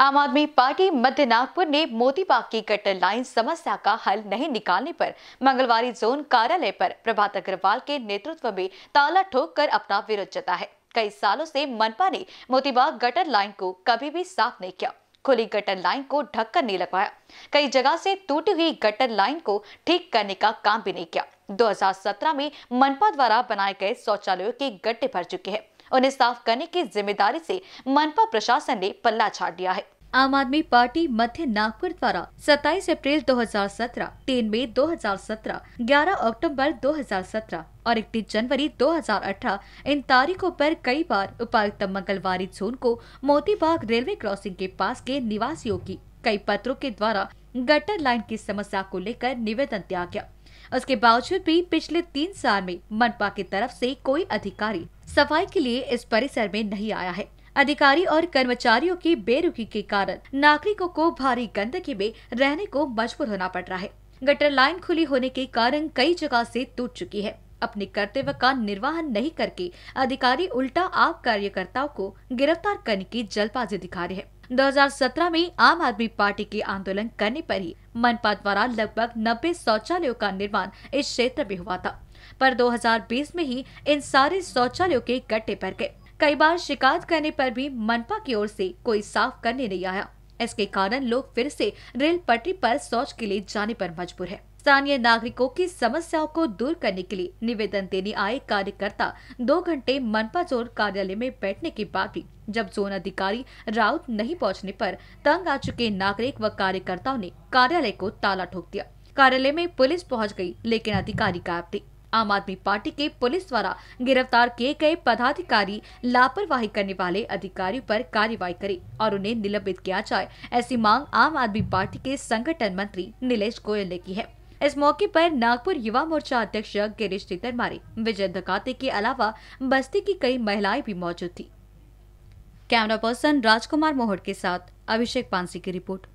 आम आदमी पार्टी मध्य नागपुर ने मोती बाग की गटर लाइन समस्या का हल नहीं निकालने पर मंगलवारी जोन कार्यालय पर प्रभात अग्रवाल के नेतृत्व में ताला ठोक कर अपना विरोध जता है कई सालों से मनपा ने मोतीबाग गटर लाइन को कभी भी साफ नहीं किया खुली गटर लाइन को ढककर नहीं लगवाया कई जगह से टूटी हुई गटर लाइन को ठीक करने का काम भी नहीं किया 2017 में मनपा द्वारा बनाए गए शौचालयों के गड्ढे भर चुके हैं उन्हें साफ करने की जिम्मेदारी से मनपा प्रशासन ने पल्ला छाड़ दिया है आम आदमी पार्टी मध्य नागपुर द्वारा 27 अप्रैल 2017, 3 मई 2017, 11 अक्टूबर 2017 और 31 जनवरी 2018 इन तारीखों पर कई बार उपायुक्त मंगलवारी जोन को मोतीबाग रेलवे क्रॉसिंग के पास के निवासियों की कई पत्रों के द्वारा गटर लाइन की समस्या को लेकर निवेदन दिया गया उसके बावजूद भी पिछले तीन साल में मनपा की तरफ से कोई अधिकारी सफाई के लिए इस परिसर में नहीं आया है अधिकारी और कर्मचारियों की बेरुखी के कारण नागरिकों को भारी गंदगी में रहने को मजबूर होना पड़ रहा है गटर लाइन खुली होने के कारण कई जगह से टूट चुकी है अपने कर्तव्य का निर्वाहन नहीं करके अधिकारी उल्टा आप कार्यकर्ताओं को गिरफ्तार करने की जल्दबाजी दिखा रहे हैं 2017 में आम आदमी पार्टी के आंदोलन करने पर ही मनपा द्वारा लगभग नब्बे शौचालयों का निर्माण इस क्षेत्र में हुआ था पर 2020 में ही इन सारे शौचालयों के गड्ढे पर गए कई बार शिकायत करने पर भी मनपा की ओर से कोई साफ करने नहीं आया इसके कारण लोग फिर से रेल पटरी पर शौच के लिए जाने पर मजबूर है स्थानीय नागरिकों की समस्याओं को दूर करने के लिए निवेदन देने आए कार्यकर्ता दो घंटे मनपा जोन कार्यालय में बैठने के बाद भी जब जोन अधिकारी राउत नहीं पहुंचने पर तंग आ चुके नागरिक व कार्यकर्ताओं ने कार्यालय को ताला ठोक दिया कार्यालय में पुलिस पहुंच गई लेकिन अधिकारी गायब थे आम आदमी पार्टी के पुलिस द्वारा गिरफ्तार किए गए पदाधिकारी लापरवाही करने वाले अधिकारियों पर कार्रवाई करे और उन्हें निलंबित किया जाए ऐसी मांग आम आदमी पार्टी के संगठन मंत्री नीलेष गोयल ने की है इस मौके पर नागपुर युवा मोर्चा अध्यक्ष गिरीश तितरमारी विजय धकाते के अलावा बस्ती की कई महिलाएं भी मौजूद थी कैमरा पर्सन राजकुमार मोहट के साथ अभिषेक पांसी की रिपोर्ट